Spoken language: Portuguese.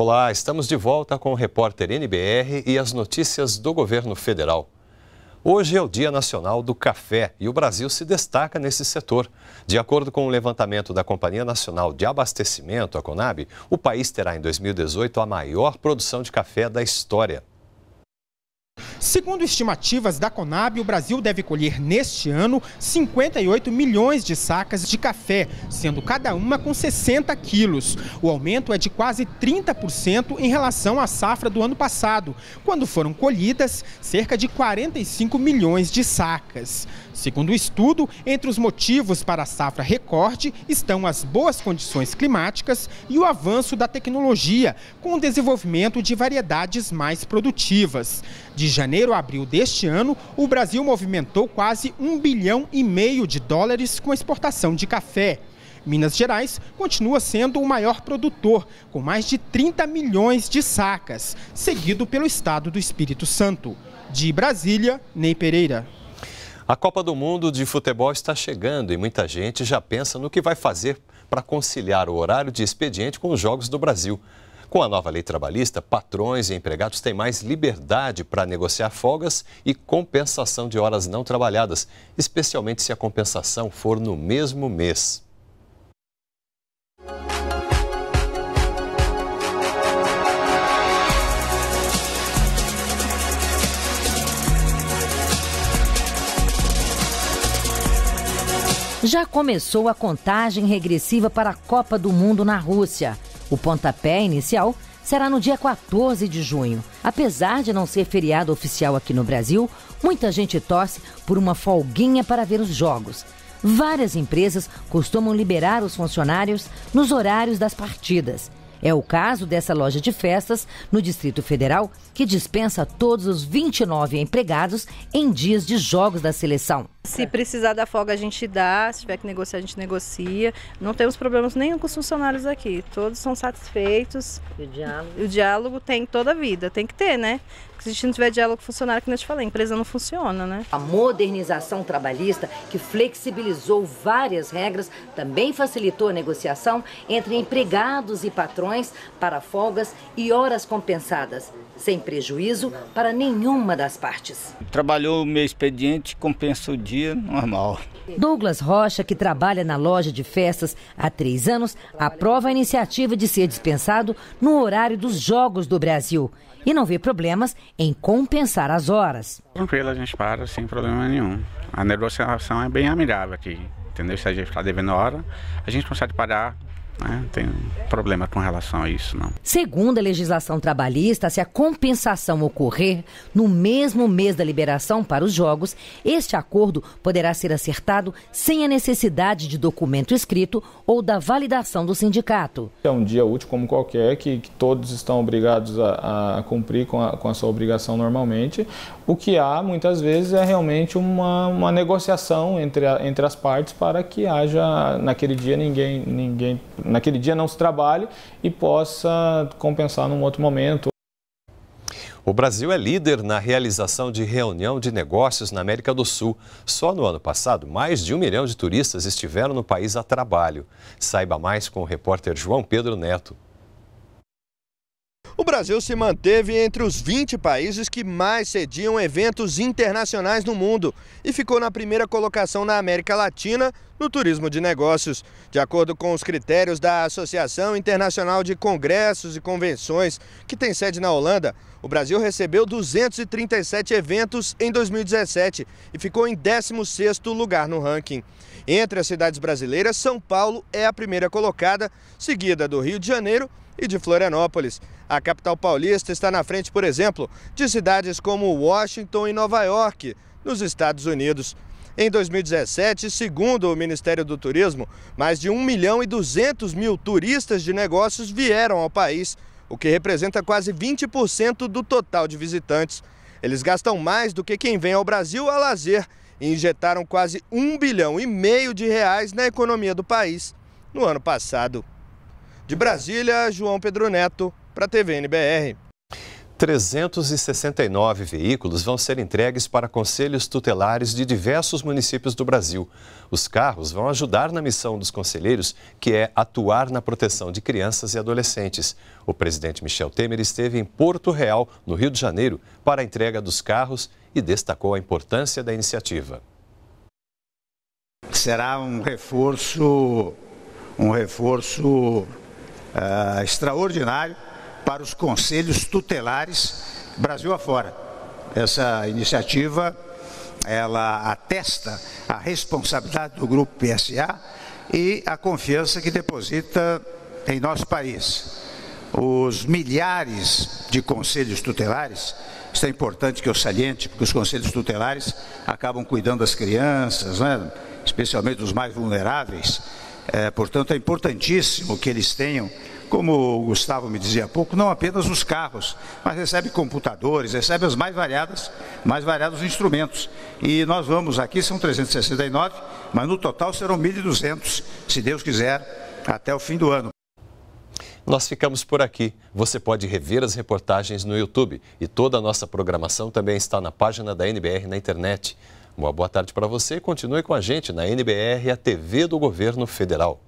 Olá, estamos de volta com o repórter NBR e as notícias do governo federal. Hoje é o Dia Nacional do Café e o Brasil se destaca nesse setor. De acordo com o um levantamento da Companhia Nacional de Abastecimento, a Conab, o país terá em 2018 a maior produção de café da história. Segundo estimativas da Conab, o Brasil deve colher neste ano 58 milhões de sacas de café, sendo cada uma com 60 quilos. O aumento é de quase 30% em relação à safra do ano passado, quando foram colhidas cerca de 45 milhões de sacas. Segundo o estudo, entre os motivos para a safra recorde estão as boas condições climáticas e o avanço da tecnologia, com o desenvolvimento de variedades mais produtivas. De janeiro janeiro a abril deste ano, o Brasil movimentou quase um bilhão e meio de dólares com a exportação de café. Minas Gerais continua sendo o maior produtor, com mais de 30 milhões de sacas, seguido pelo estado do Espírito Santo. De Brasília, Ney Pereira. A Copa do Mundo de futebol está chegando e muita gente já pensa no que vai fazer para conciliar o horário de expediente com os Jogos do Brasil. Com a nova lei trabalhista, patrões e empregados têm mais liberdade para negociar folgas e compensação de horas não trabalhadas, especialmente se a compensação for no mesmo mês. Já começou a contagem regressiva para a Copa do Mundo na Rússia. O pontapé inicial será no dia 14 de junho. Apesar de não ser feriado oficial aqui no Brasil, muita gente torce por uma folguinha para ver os jogos. Várias empresas costumam liberar os funcionários nos horários das partidas. É o caso dessa loja de festas no Distrito Federal, que dispensa todos os 29 empregados em dias de jogos da seleção. Se é. precisar da folga, a gente dá, se tiver que negociar, a gente negocia. Não temos problemas nenhum com os funcionários aqui, todos são satisfeitos. E o diálogo? O diálogo tem toda a vida, tem que ter, né? Porque se a gente não tiver diálogo com o funcionário, que eu te falei, a empresa não funciona, né? A modernização trabalhista, que flexibilizou várias regras, também facilitou a negociação entre empregados e patrões para folgas e horas compensadas, sem prejuízo para nenhuma das partes. Trabalhou o meu expediente, compensa o dia dia normal. Douglas Rocha, que trabalha na loja de festas há três anos, aprova a iniciativa de ser dispensado no horário dos Jogos do Brasil e não vê problemas em compensar as horas. Tranquilo, a gente para sem problema nenhum. A negociação é bem amigável aqui, entendeu? Se a gente ficar devendo hora, a gente consegue pagar né? Tem problema com relação a isso, não. Segundo a legislação trabalhista, se a compensação ocorrer no mesmo mês da liberação para os jogos, este acordo poderá ser acertado sem a necessidade de documento escrito ou da validação do sindicato. É um dia útil como qualquer, que, que todos estão obrigados a, a cumprir com a, com a, sua obrigação normalmente. O que há, muitas vezes, é realmente uma, uma negociação entre, a, entre as partes para que haja, naquele dia, ninguém, ninguém naquele dia não se trabalhe e possa compensar num outro momento. O Brasil é líder na realização de reunião de negócios na América do Sul. Só no ano passado, mais de um milhão de turistas estiveram no país a trabalho. Saiba mais com o repórter João Pedro Neto. O Brasil se manteve entre os 20 países que mais sediam eventos internacionais no mundo e ficou na primeira colocação na América Latina no turismo de negócios. De acordo com os critérios da Associação Internacional de Congressos e Convenções, que tem sede na Holanda, o Brasil recebeu 237 eventos em 2017 e ficou em 16º lugar no ranking. Entre as cidades brasileiras, São Paulo é a primeira colocada, seguida do Rio de Janeiro e de Florianópolis. A capital paulista está na frente, por exemplo, de cidades como Washington e Nova York, nos Estados Unidos. Em 2017, segundo o Ministério do Turismo, mais de 1 milhão e 200 mil turistas de negócios vieram ao país, o que representa quase 20% do total de visitantes. Eles gastam mais do que quem vem ao Brasil a lazer e injetaram quase 1 bilhão e meio de reais na economia do país no ano passado. De Brasília, João Pedro Neto, para a TVNBR. 369 veículos vão ser entregues para conselhos tutelares de diversos municípios do Brasil. Os carros vão ajudar na missão dos conselheiros, que é atuar na proteção de crianças e adolescentes. O presidente Michel Temer esteve em Porto Real, no Rio de Janeiro, para a entrega dos carros e destacou a importância da iniciativa. Será um reforço, um reforço uh, extraordinário para os conselhos tutelares Brasil afora. Essa iniciativa ela atesta a responsabilidade do grupo PSA e a confiança que deposita em nosso país. Os milhares de conselhos tutelares, isso é importante que eu saliente, porque os conselhos tutelares acabam cuidando das crianças, né? especialmente dos mais vulneráveis, é, portanto é importantíssimo que eles tenham como o Gustavo me dizia há pouco, não apenas os carros, mas recebe computadores, recebe as mais variadas, mais variados instrumentos. E nós vamos aqui, são 369, mas no total serão 1.200, se Deus quiser, até o fim do ano. Nós ficamos por aqui. Você pode rever as reportagens no YouTube e toda a nossa programação também está na página da NBR na internet. Uma boa tarde para você e continue com a gente na NBR, a TV do Governo Federal.